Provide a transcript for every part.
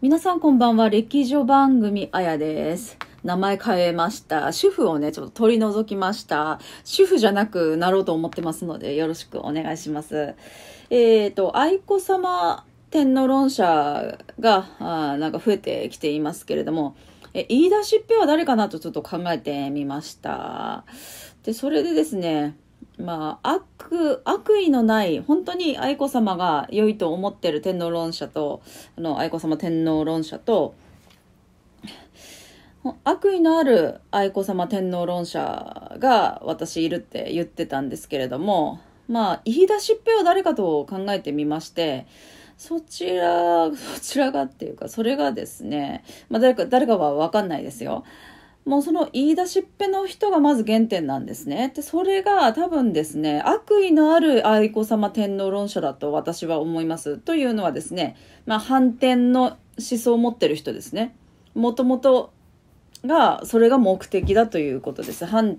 皆さんこんばんは。歴女番組あやです。名前変えました。主婦をね、ちょっと取り除きました。主婦じゃなくなろうと思ってますので、よろしくお願いします。えっ、ー、と、愛子様天皇論者が、あなんか増えてきていますけれども、え、言い出しっぺは誰かなとちょっと考えてみました。で、それでですね、まあ、悪、悪意のない、本当に愛子さまが良いと思ってる天皇論者と、あの、愛子さま天皇論者と、悪意のある愛子さま天皇論者が私いるって言ってたんですけれども、まあ、言い出しっぺは誰かと考えてみまして、そちら、そちらがっていうか、それがですね、まあ誰か、誰かはわかんないですよ。もうその言い出しっぺの人がまず原点なんですね。で、それが多分ですね、悪意のある愛子様天皇論者だと私は思います。というのはですね、まあ、反転の思想を持ってる人ですね。もともとが、それが目的だということです。反、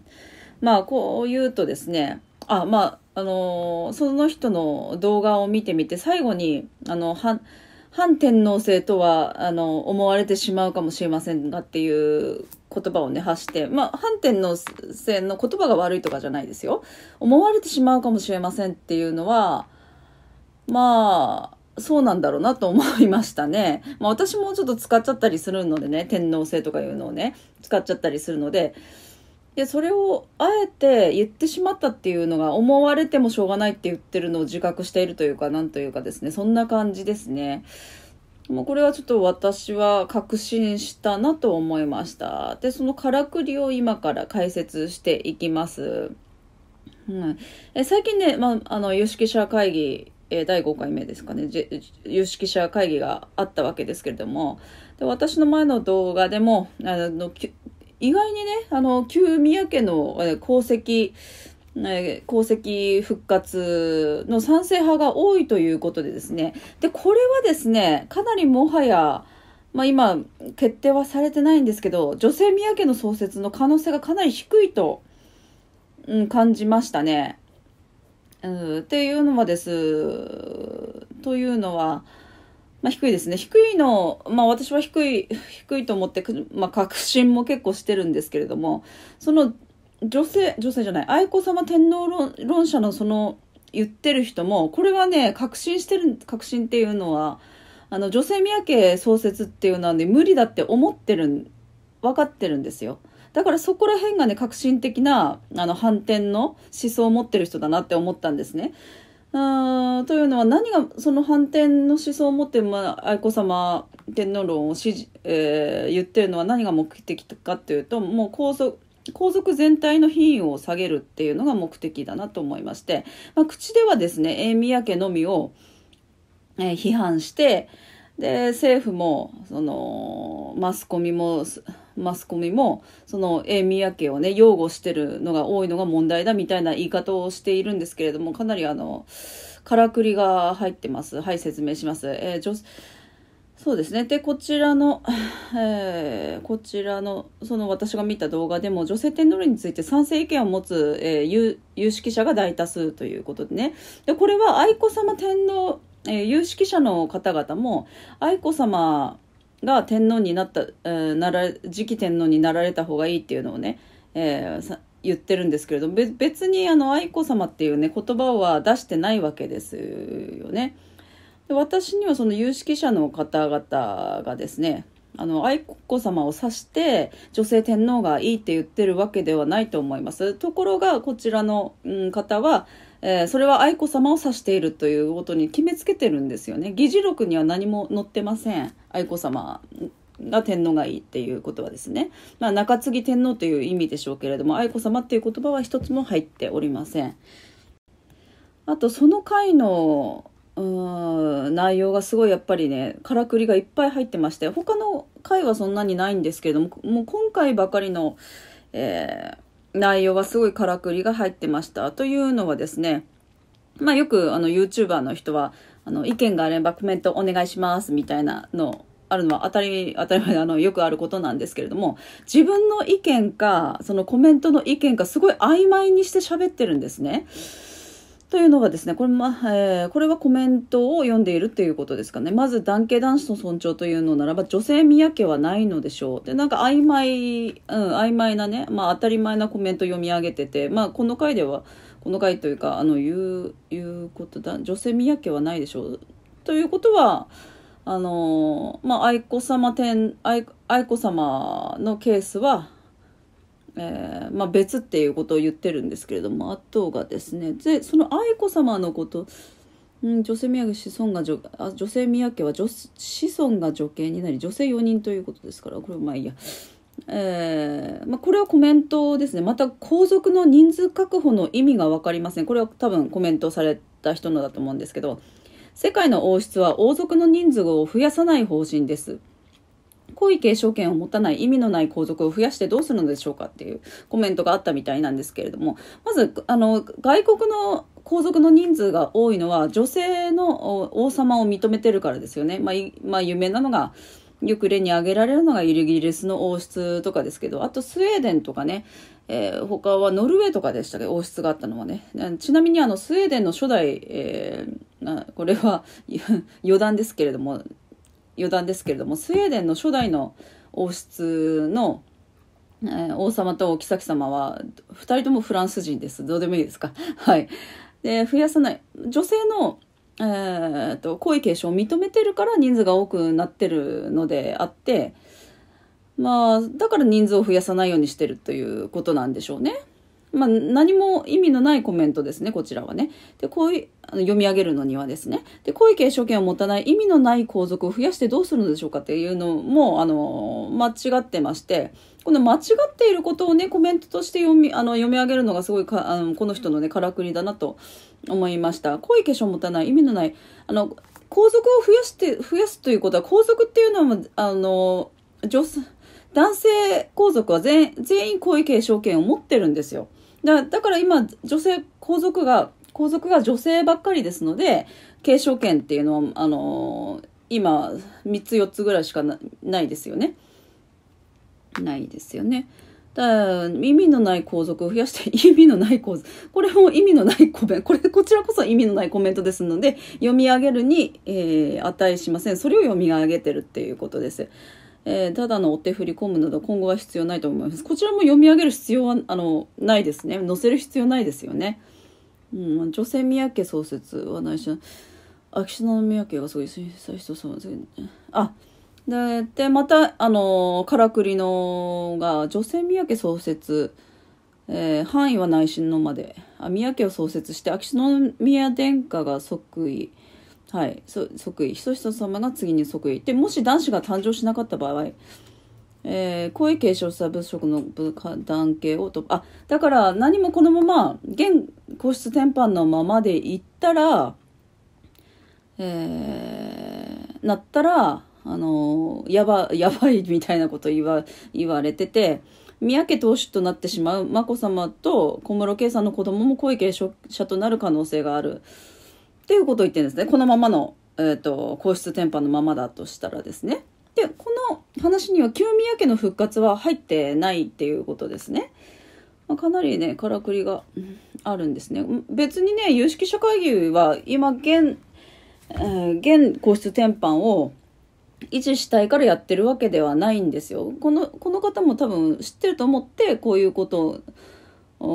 まあ、こう言うとですね、あ、まあ、あのその人の動画を見てみて、最後に、あの、反、反天皇制とは、あの、思われてしまうかもしれませんがっていう言葉をね、発して、まあ、反転の線の言葉が悪いとかじゃないですよ。思われてしまうかもしれませんっていうのは、まあ、そうなんだろうなと思いましたね。まあ、私もちょっと使っちゃったりするのでね、天皇制とかいうのをね、使っちゃったりするので、で、それをあえて言ってしまったっていうのが思われてもしょうがないって言ってるのを自覚しているというか、なんというかですね、そんな感じですね。まあ、これはちょっと私は確信したなと思いました。で、そのからくりを今から解説していきます。うん、え最近ね、まあ、あの、有識者会議、え第5回目ですかね、有識者会議があったわけですけれども、で私の前の動画でも、あの、意外にね、あの、旧宮家の功績ね、功績復活の賛成派が多いということでですね。で、これはですね、かなりもはや、まあ、今、決定はされてないんですけど、女性宮家の創設の可能性がかなり低いと、うん、感じましたね。うん、っていうのはです、というのは、まあ、低いですね。低いの、まあ私は低い、低いと思って、まあ確信も結構してるんですけれども、その女性女性じゃない愛子さま天皇論論者のその言ってる人もこれはね確信してる確信っていうのはあの女性宮家創設っていうのはね無理だって思ってる分かってるんですよだからそこら辺がね革新的なあの反転の思想を持ってる人だなって思ったんですね。うんというのは何がその反転の思想を持って、まあ、愛子さま天皇論をえー、言ってるのは何が目的かっていうともう皇族皇族全体の品位を下げるっていうのが目的だなと思いまして、まあ、口ではですね、宮家のみを、えー、批判して、で、政府も、その、マスコミも、マスコミも、その、え宮家をね、擁護してるのが多いのが問題だみたいな言い方をしているんですけれども、かなりあの、からくりが入ってます。はい、説明します。えーそうですね。で、こちらの、えー、こちらの、その私が見た動画でも、女性天皇について賛成意見を持つ、えー、有有識者が大多数ということでね。で、これは愛子さま天皇、えー、有識者の方々も、愛子さまが天皇になった、えー、なら、次期天皇になられた方がいいっていうのをね、えー、言ってるんですけれども、別にあの、愛子さまっていうね、言葉は出してないわけですよね。で私にはその有識者の方々がですねあの愛子さまを指して女性天皇がいいって言ってるわけではないと思いますところがこちらの、うん、方は、えー、それは愛子さまを指しているということに決めつけてるんですよね議事録には何も載ってません愛子さまが天皇がいいっていうことはですね、まあ、中継ぎ天皇という意味でしょうけれども愛子さまっていう言葉は一つも入っておりませんあとその回のうん内容がすごいやっぱりねからくりがいっぱい入ってまして他の回はそんなにないんですけれどももう今回ばかりの、えー、内容はすごいからくりが入ってましたというのはですねまあよくあの YouTuber の人はあの意見があればコメントお願いしますみたいなのあるのは当たり、当たり前あの、よくあることなんですけれども、自分の意見か、そのコメントの意見か、すごい曖昧にして喋ってるんですね。というのがですね、これ,、まえー、これはコメントを読んでいるということですかね。まず男系男子の尊重というのならば、女性宮家はないのでしょう。で、なんか曖昧、うん、曖昧なね、まあ当たり前なコメント読み上げてて、まあこの回では、この回というか、あの、言う、いうことだ、女性宮家はないでしょう。ということは、あのー、まあ愛子様天愛、愛子様のケースは、えー、まあ、別っていうことを言ってるんですけれどもあとがですねでその愛子さまのこと、うん、女性宮家子孫が女あ女性宮家は女子孫が女系になり女性4人ということですからこれまあいいや。えーまあ、これはコメントですねまた皇族の人数確保の意味が分かりませんこれは多分コメントされた人のだと思うんですけど世界の王室は王族の人数を増やさない方針です皇位継承権を持たない意味のない皇族を増やしてどうするのでしょうかっていうコメントがあったみたいなんですけれども、まず、あの、外国の皇族の人数が多いのは女性の王様を認めてるからですよね。まあ、まあ、有名なのが、よく例に挙げられるのがイギリスの王室とかですけど、あとスウェーデンとかね、えー、他はノルウェーとかでしたけど、王室があったのはね。ちなみにあのスウェーデンの初代、えー、これは余談ですけれども、余談ですけれどもスウェーデンの初代の王室の、えー、王様と妃様は2人ともフランス人ですどうでもいいですか はいで増やさない女性のえーと皇位継承を認めてるから人数が多くなってるのであってまあだから人数を増やさないようにしてるということなんでしょうね。まあ、何も意味のないコメントですね、こちらはね。で、こういう、読み上げるのにはですね。で、皇位継承権を持たない意味のない皇族を増やしてどうするのでしょうかっていうのも、あの、間違ってまして、この間違っていることをね、コメントとして読み、あの、読み上げるのがすごいか、あの、この人のね、からくりだなと思いました。皇位継承を持たない意味のない、あの、皇族を増やして、増やすということは、皇族っていうのは、あの、女性、男性皇族は全全員皇位継承権を持ってるんですよ。だだから今、女性、皇族が、皇族が女性ばっかりですので、継承権っていうのは、あのー、今、3つ4つぐらいしかないですよね。ないですよね。だ意味のない皇族を増やして 意味のない皇族。これも意味のないコメント。これ、こちらこそ意味のないコメントですので、読み上げるに、えー、値しません。それを読み上げてるっていうことです。えー、ただのお手振り込むなど今後は必要ないと思います。こちらも読み上げる必要はあのないですね。載せる必要ないですよね。うん、女性三宅創設はないし、秋篠宮家がすごいう震そうですね。あ、で、でまた、あの、からくりのが、女性三宅創設、えー、範囲は内親のまで、あ三宅を創設して、秋篠宮殿下が即位、はい、即位仁親様が次に即位でもし男子が誕生しなかった場合えー、皇位継承した物色の男系をとあだから何もこのまま現皇室転半のままでいったらえー、なったらあのやばやばいみたいなこと言わ言われてて三宅投手となってしまう眞子さまと小室圭さんの子供も皇位継承者となる可能性がある。っていうことを言ってるんですね。このままの、えーと、と皇室天パのままだとしたらですね。で、この話には清宮家の復活は入ってないっていうことですね。まあ、かなりね、からくりがあるんですね。別にね、有識者会議は今現、えー、現皇室天パを維持したいからやってるわけではないんですよ。この、この方も多分知ってると思って、こういうことを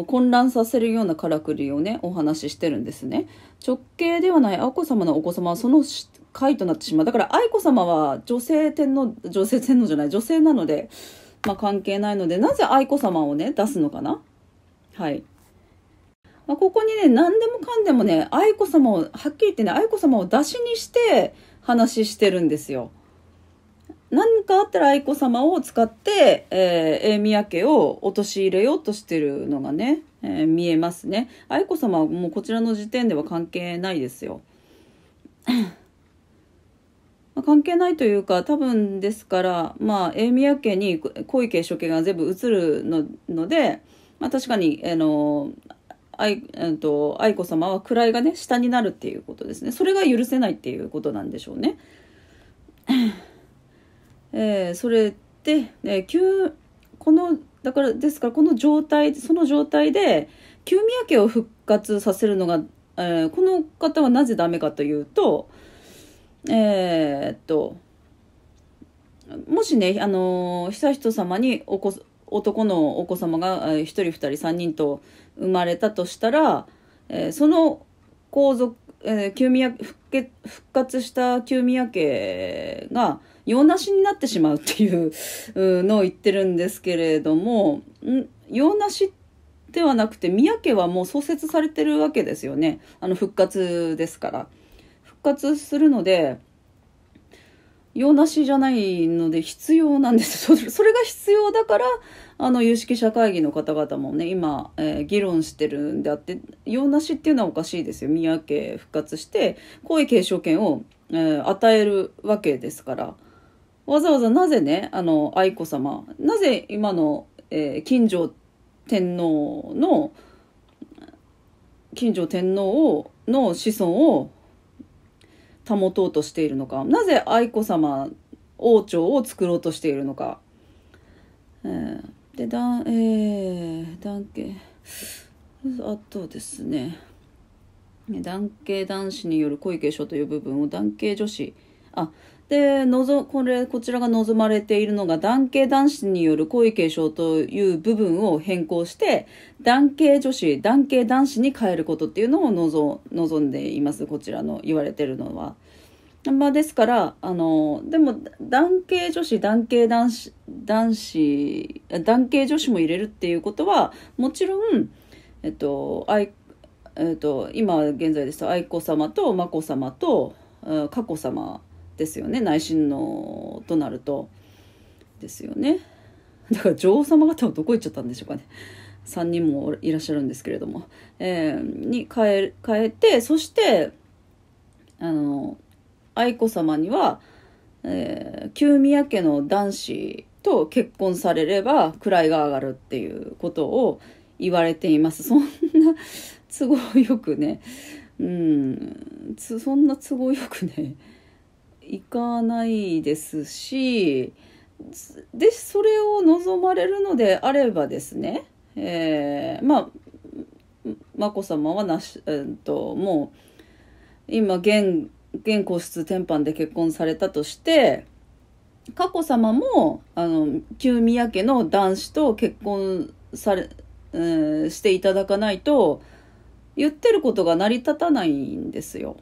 混乱させるようなからくりをねお話ししてるんですね直系ではない愛子さまのお子様はその回となってしまうだから愛子さまは女性天皇女性天皇じゃない女性なので、まあ、関係ないのでなぜ愛子さまをね出すのかなはい、まあ、ここにね何でもかんでもね愛子さまをはっきり言ってね愛子さまを出しにして話してるんですよ何かあったら愛子さまを使って、えー、宮家を陥れようとしてるのがね、えー、見えますね。愛子さまはもうこちらの時点では関係ないですよ。関係ないというか多分ですからまあ英宮家に小池承権が全部移るのので、まあ、確かに、あ、えー、の愛,、えー、と愛子さまは位がね下になるっていうことですねそれが許せないっていうことなんでしょうね。えー、それで、ね、急このだからですからこの状態その状態で旧宮家を復活させるのが、えー、この方はなぜダメかというとえー、っともしね、あの悠仁さまにおこ男のお子様が1人2人3人と生まれたとしたら、えー、その皇族え宮復復活した旧宮家が用なしになってしまうっていう のを言ってるんですけれども用なしではなくて宮家はもう創設されてるわけですよねあの復活ですから復活するので用なしじゃないので必要なんです それが必要だからあの有識者会議の方々もね今、えー、議論してるんであって用なしっていうのはおかしいですよ宮家復活して皇位継承権を、えー、与えるわけですからわざわざなぜねあの愛子さまなぜ今の、えー、近城天皇の近城天皇をの子孫を保とうとしているのかなぜ愛子さま王朝を作ろうとしているのか、えー、で、だん、えー、男系、あとですね、男系男子による恋継承という部分を男系女子、あ、で、のぞ、これ、こちらが望まれているのが、男系男子による恋継承という部分を変更して、男系女子、男系男子に変えることっていうのを望、望んでいます。こちらの言われてるのは。まあ、ですからあのでも男系女子男系男子男子男系女子も入れるっていうことはもちろん、えっと愛えっと、今現在ですと愛子様と眞子さまと佳子さまですよね内親王となるとですよねだから女王様方はどこ行っちゃったんでしょうかね3人もいらっしゃるんですけれども、えー、に変え変えてそしてあの愛子さまには、えー、旧宮家の男子と結婚されれば位が上がるっていうことを言われています。そんな都合よくね、うん、そんな都合よくね、行かないですし、で、それを望まれるのであればですね、えー、まあ、眞子さまはなし、えー、っと、もう、今現現皇室天藩で結婚されたとして、佳子さまも、あの、旧宮家の男子と結婚され、えー、していただかないと、言ってることが成り立たないんですよ。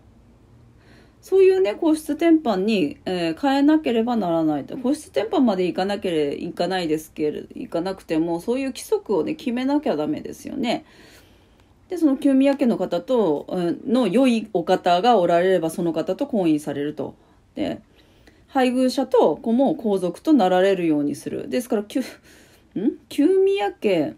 そういうね、皇室転換に、えー、変えなければならないと。皇室転換までいかなければいかないですけれど、いかなくても、そういう規則をね、決めなきゃダメですよね。でその清宮家の方と、ん、の良いお方がおられればその方と婚姻されると。で配偶者と子も皇族となられるようにする。ですから、きん清宮家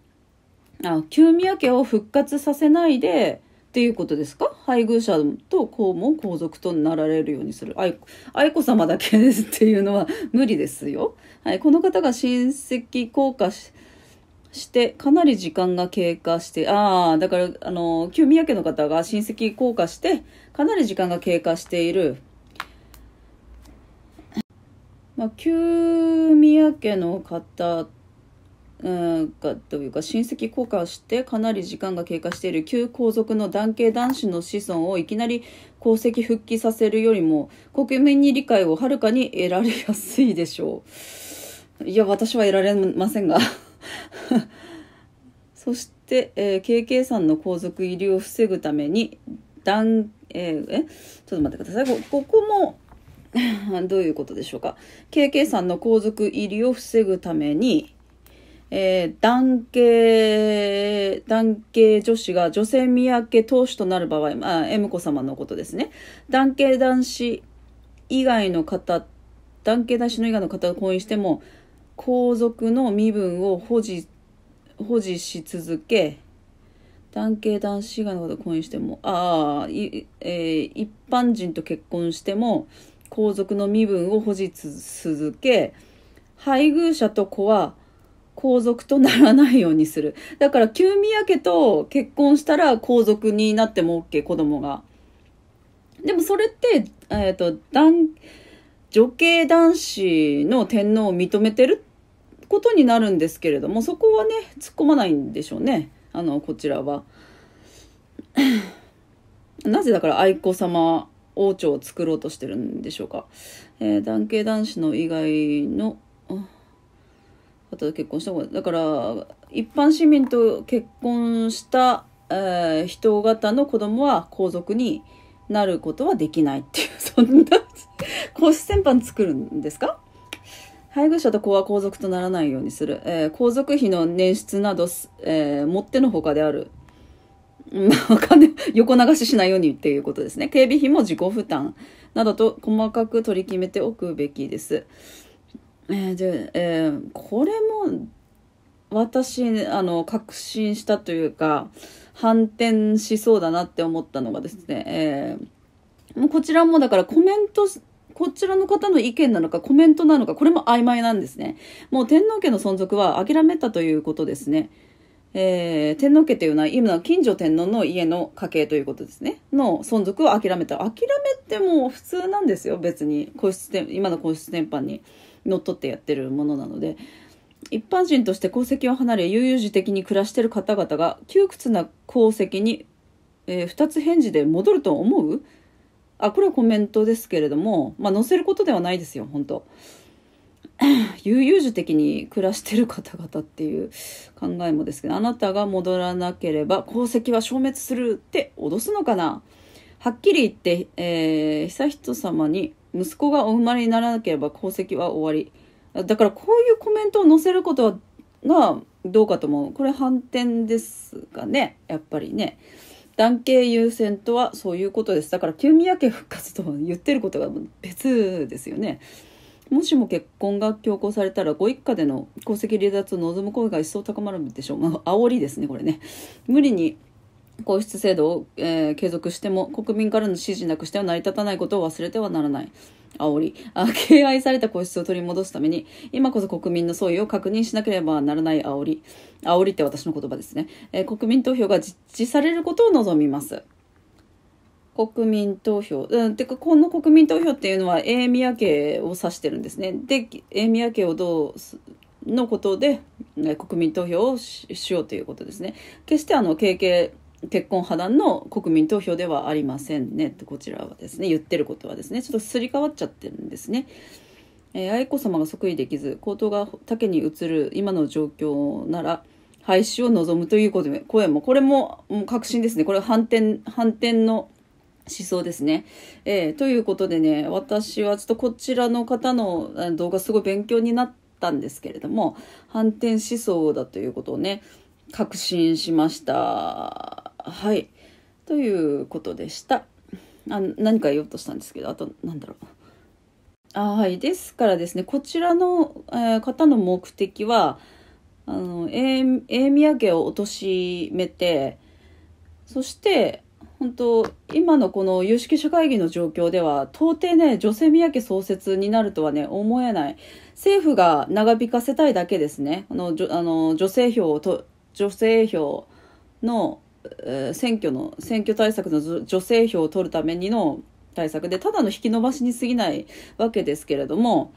あ清宮家を復活させないでっていうことですか配偶者と子も皇族となられるようにする愛愛子様だけですっていうのは無理ですよ、はい、この方が親戚降下ししてかなり時間が経過してああだからあの旧宮家の方が親戚降下してかなり時間が経過している、まあ、旧宮家の方うんかというか親戚降下してかなり時間が経過している旧皇族の男系男子の子孫をいきなり皇籍復帰させるよりも国民に理解をはるかに得られやすいでしょういや私は得られませんが。そして、えー、KK さんの皇族入りを防ぐために断、えー、えちょっと待ってくださいここも どういうことでしょうか KK さんの皇族入りを防ぐために、えー、男系、男系女子が女性宮家当主となる場合、あ、M 子様のことですね。男系男子以外の方、男系男子の以外の方が婚姻しても、皇族の身分を保持、保持し続け、男系男子以外の方と婚姻しても、ああ、いえー、一般人と結婚しても、皇族の身分を保持続け、配偶者と子は皇族とならないようにする。だから、旧宮家と結婚したら皇族になっても OK、子供が。でもそれって、えっ、ー、と、男、女系男子の天皇を認めてることになるんですけれども、そこはね、突っ込まないんでしょうね。あの、こちらは。なぜだから愛子様王朝を作ろうとしてるんでしょうか。えー、男系男子の以外の方と結婚した方が、だから、一般市民と結婚した、えー、人型の子供は皇族になることはできないっていう、そんな皇 室戦犯作るんですか配偶者と子は皇族とならないようにする。えー、皇族費の捻出など、えー、もってのほかである。まあ、お金、横流ししないようにっていうことですね。警備費も自己負担などと細かく取り決めておくべきです。えー、で、えー、これも、私、あの、確信したというか、反転しそうだなって思ったのがですね、えー、こちらもだからコメントこちらの方の意見なのかコメントなのか、これも曖昧なんですね。もう天皇家の存続は諦めたということですね。えー、天皇家というのは今の近所天皇の家の家系ということですねの存続を諦めた諦めても普通なんですよ別に皇室今の皇室典範にのっとってやってるものなので一般人として皇籍を離れ悠々自適に暮らしてる方々が窮屈な皇籍に、えー、二つ返事で戻ると思うあ、これはコメントですけれども、まあ、載せることではないですよ、本当悠々自適に暮らしてる方々っていう考えもですけど、あなたが戻らなければ功績は消滅するって脅すのかなはっきり言って、えー、悠仁さまに息子がお生まれにならなければ功績は終わり。だからこういうコメントを載せることがどうかと思う。これ反転ですかね、やっぱりね。男系優先とはそういうことです。だから旧宮家復活とは言ってることが別ですよね。もしも結婚が強行されたらご一家での功績離脱を望む声が一層高まるんでしょう。まあ、煽りですね、これね。無理に皇室制度を、えー、継続しても国民からの支持なくしては成り立たないことを忘れてはならない。煽りあ 敬愛された皇室を取り戻すために今こそ国民の総意を確認しなければならない煽り煽りって私の言葉ですね、えー、国民投票が実施されることを望みます国民投票、うん、てかこの国民投票っていうのは英宮家を指してるんですねで英宮家をどうのことで、国民投票をしようということですね決してあの経験結婚破談の国民投票ではありませんねとこちらはですね言ってることはですねちょっとすり替わっちゃってるんですね。えー、愛子さまが即位できず口頭が他家に移る今の状況なら廃止を望むということで声もこれももう確信ですねこれは反転反転の思想ですね、えー、ということでね私はちょっとこちらの方の動画すごい勉強になったんですけれども反転思想だということをね確信しました。はい。ということでした。あ何か言おうとしたんですけど、あと、なんだろう。あはい。ですからですね、こちらの、えー、方の目的は、あの、永宮家を貶めて、そして、本当今のこの有識者会議の状況では到底ね女性宮家創設になるとはね思えない政府が長引かせたいだけですねあのあの女性票と女性票の選挙の、選挙対策の女性票を取るためにの対策で、ただの引き延ばしに過ぎないわけですけれども、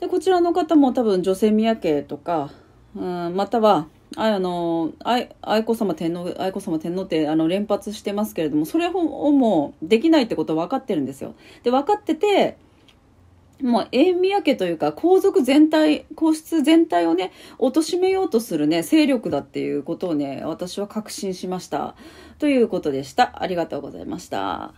で、こちらの方も多分女性宮家とか、うん、または、あの、愛子さま天皇、愛子さま天皇ってあの連発してますけれども、それをもうできないってことは分かってるんですよ。で、分かってて、まあ、英宮家というか、皇族全体、皇室全体をね、貶めようとするね、勢力だっていうことをね、私は確信しました。ということでした。ありがとうございました。